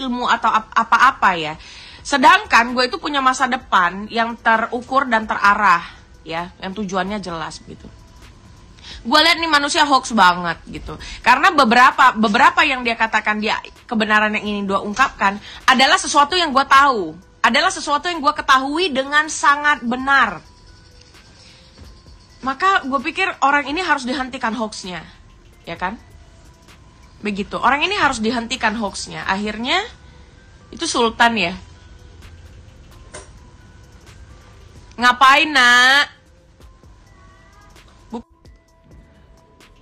ilmu atau apa-apa ya. Sedangkan gue itu punya masa depan yang terukur dan terarah ya, yang tujuannya jelas gitu. Gue lihat nih manusia hoax banget gitu. Karena beberapa beberapa yang dia katakan dia kebenaran yang ini dua ungkapkan adalah sesuatu yang gue tahu, adalah sesuatu yang gue ketahui dengan sangat benar. Maka gue pikir orang ini harus dihentikan hoaxnya, ya kan? begitu orang ini harus dihentikan hoaxnya akhirnya itu Sultan ya ngapain nak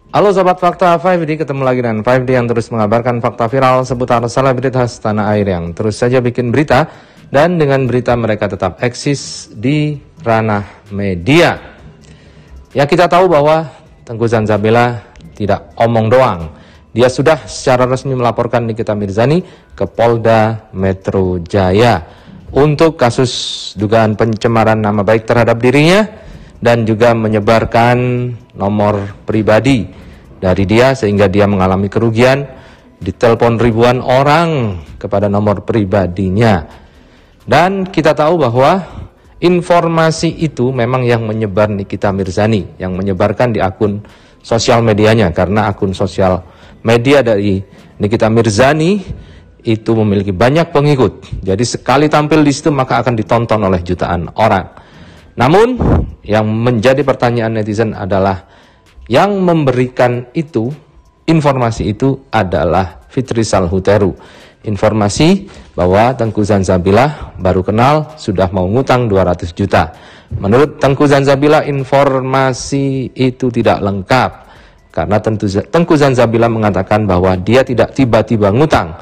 Halo Sobat Fakta 5D, ketemu lagi dengan 5D yang terus mengabarkan fakta viral seputar salah berita tanah air yang terus saja bikin berita dan dengan berita mereka tetap eksis di ranah media. Ya kita tahu bahwa Tengku Zanzabela tidak omong doang. Dia ya sudah secara resmi melaporkan Nikita Mirzani ke Polda Metro Jaya untuk kasus dugaan pencemaran nama baik terhadap dirinya dan juga menyebarkan nomor pribadi dari dia sehingga dia mengalami kerugian ditelepon ribuan orang kepada nomor pribadinya. Dan kita tahu bahwa informasi itu memang yang menyebar Nikita Mirzani, yang menyebarkan di akun sosial medianya karena akun sosial media dari Nikita Mirzani itu memiliki banyak pengikut. Jadi sekali tampil di situ maka akan ditonton oleh jutaan orang. Namun yang menjadi pertanyaan netizen adalah yang memberikan itu informasi itu adalah Fitri Salhuteru. Informasi bahwa Tengku Zanzabila baru kenal sudah mau ngutang 200 juta. Menurut Tengku Zanzabila informasi itu tidak lengkap. Karena tentu, Tengku Zanzabila mengatakan bahwa dia tidak tiba-tiba ngutang.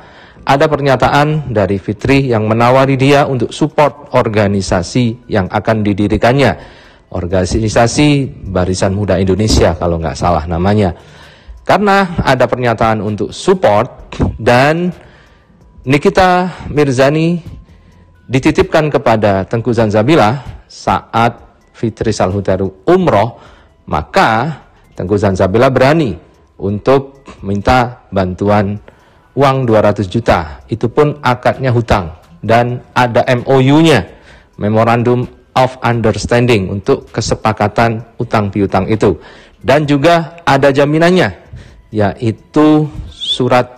Ada pernyataan dari Fitri yang menawari dia untuk support organisasi yang akan didirikannya. Organisasi Barisan Muda Indonesia kalau nggak salah namanya. Karena ada pernyataan untuk support dan Nikita Mirzani dititipkan kepada Tengku Zanzabila saat Fitri Salhuteru umroh, maka Tengku Zansabila berani untuk minta bantuan uang 200 juta. Itu pun akadnya hutang dan ada MOU-nya, Memorandum of Understanding untuk kesepakatan utang piutang itu. Dan juga ada jaminannya, yaitu surat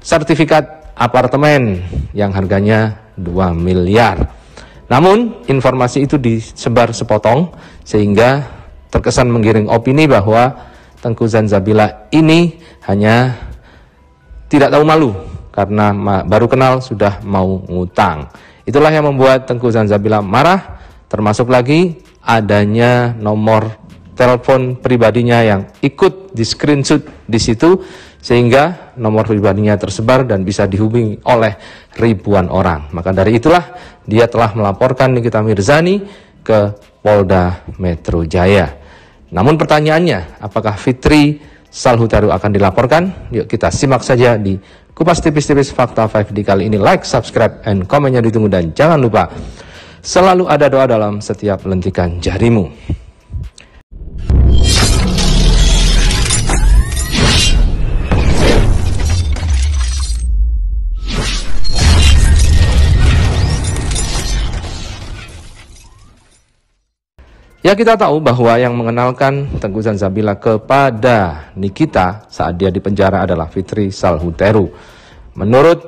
sertifikat apartemen yang harganya 2 miliar. Namun informasi itu disebar sepotong sehingga terkesan menggiring opini bahwa Tengku Zanzabila ini hanya tidak tahu malu karena baru kenal sudah mau ngutang. Itulah yang membuat Tengku Zanzabila marah, termasuk lagi adanya nomor telepon pribadinya yang ikut di screenshot di situ sehingga nomor pribadinya tersebar dan bisa dihubungi oleh ribuan orang. Maka dari itulah dia telah melaporkan Nikita Mirzani ke Polda Metro Jaya. Namun pertanyaannya, apakah Fitri Salhutaru akan dilaporkan? Yuk kita simak saja di Kupas Tipis-Tipis Fakta 5D kali ini. Like, subscribe, and komennya ditunggu. Dan jangan lupa, selalu ada doa dalam setiap lentikan jarimu. Ya kita tahu bahwa yang mengenalkan Tengku Zanzabila kepada Nikita saat dia di penjara adalah Fitri Salhuteru. Menurut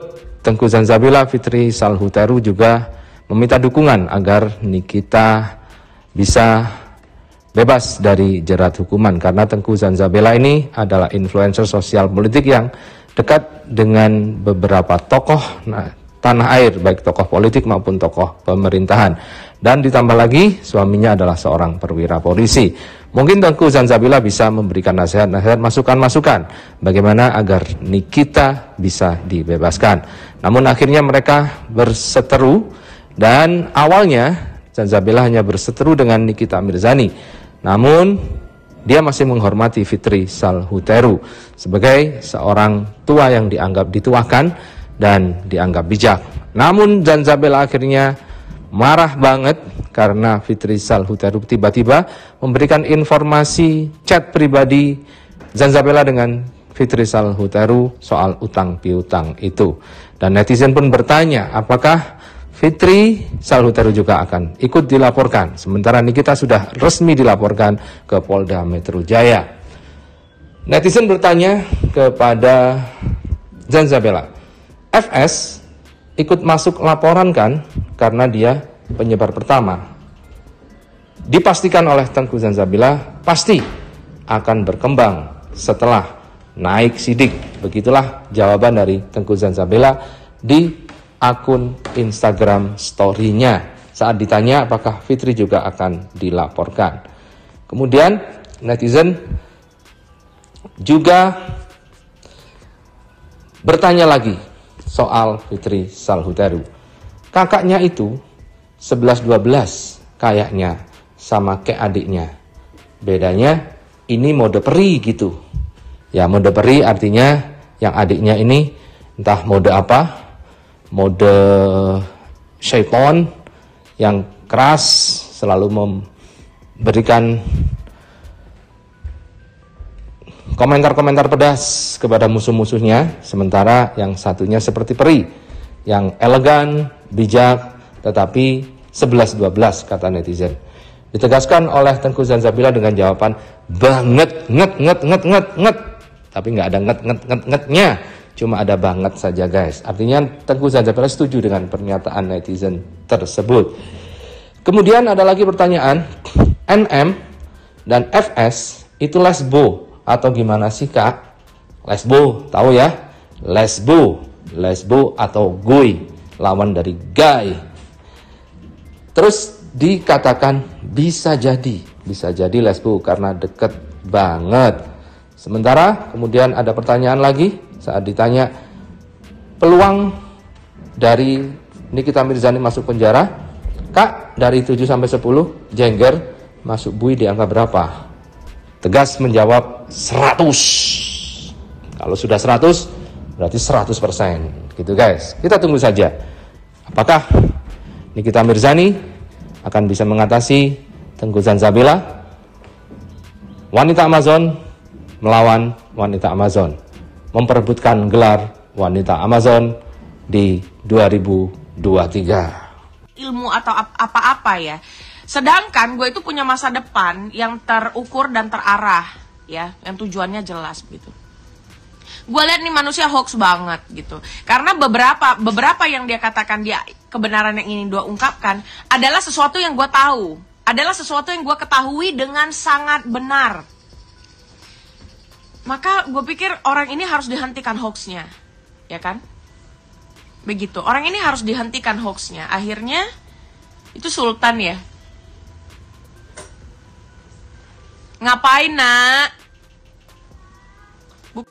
Tengku Zanzabila, Fitri Salhuteru juga meminta dukungan agar Nikita bisa bebas dari jerat hukuman karena Tengku Zanzabila ini adalah influencer sosial politik yang dekat dengan beberapa tokoh nah, tanah air baik tokoh politik maupun tokoh pemerintahan dan ditambah lagi suaminya adalah seorang perwira polisi mungkin Tengku Zanzabila bisa memberikan nasihat-nasihat masukan-masukan bagaimana agar Nikita bisa dibebaskan namun akhirnya mereka berseteru dan awalnya Zanzabila hanya berseteru dengan Nikita Mirzani namun dia masih menghormati Fitri Salhuteru sebagai seorang tua yang dianggap dituakan dan dianggap bijak. Namun Zanzabil akhirnya marah banget karena Fitri Salhuteru tiba-tiba memberikan informasi chat pribadi Zanzabela dengan Fitri Salhuteru soal utang piutang itu. Dan netizen pun bertanya, apakah Fitri Salhuteru juga akan ikut dilaporkan? Sementara Nikita sudah resmi dilaporkan ke Polda Metro Jaya. Netizen bertanya kepada Zanzabela, FS ikut masuk laporan kan karena dia penyebar pertama. Dipastikan oleh Tengku Zanzabila pasti akan berkembang setelah naik sidik. Begitulah jawaban dari Tengku Zanzabila di akun Instagram story-nya. Saat ditanya apakah Fitri juga akan dilaporkan. Kemudian netizen juga bertanya lagi soal Fitri salhutaru Kakaknya itu 11-12 kayaknya sama kayak adiknya. Bedanya ini mode peri gitu. Ya mode peri artinya yang adiknya ini entah mode apa, mode syaiton yang keras selalu memberikan komentar-komentar pedas kepada musuh-musuhnya, sementara yang satunya seperti peri, yang elegan, bijak, tetapi 11-12 kata netizen. Ditegaskan oleh Tengku Zanzabila dengan jawaban banget, nget, nget, nget, nget, nget. Tapi nggak ada nget, nget, nget, ngetnya, cuma ada banget saja guys. Artinya Tengku Zanzabila setuju dengan pernyataan netizen tersebut. Kemudian ada lagi pertanyaan, NM dan FS itu lesbo atau gimana sih kak? Lesbo, tahu ya? Lesbo, lesbo atau gue, lawan dari guy. Terus dikatakan bisa jadi, bisa jadi lesbo karena deket banget. Sementara kemudian ada pertanyaan lagi saat ditanya peluang dari Nikita Mirzani masuk penjara, Kak, dari 7 sampai 10 jengger masuk bui di angka berapa? tegas menjawab 100. Kalau sudah 100 berarti 100%, gitu guys. Kita tunggu saja. Apakah Nikita Mirzani akan bisa mengatasi Tengku Zanzabila? Wanita Amazon melawan wanita Amazon, memperebutkan gelar wanita Amazon di 2023. Ilmu atau apa-apa ya. Sedangkan gue itu punya masa depan yang terukur dan terarah, ya, yang tujuannya jelas gitu. Gue lihat nih manusia hoax banget gitu, karena beberapa beberapa yang dia katakan dia kebenaran yang ini dia ungkapkan adalah sesuatu yang gue tahu, adalah sesuatu yang gue ketahui dengan sangat benar. Maka gue pikir orang ini harus dihentikan hoaxnya, ya kan? Begitu, orang ini harus dihentikan hoaxnya. Akhirnya itu Sultan ya, Ngapain, Nak? Bu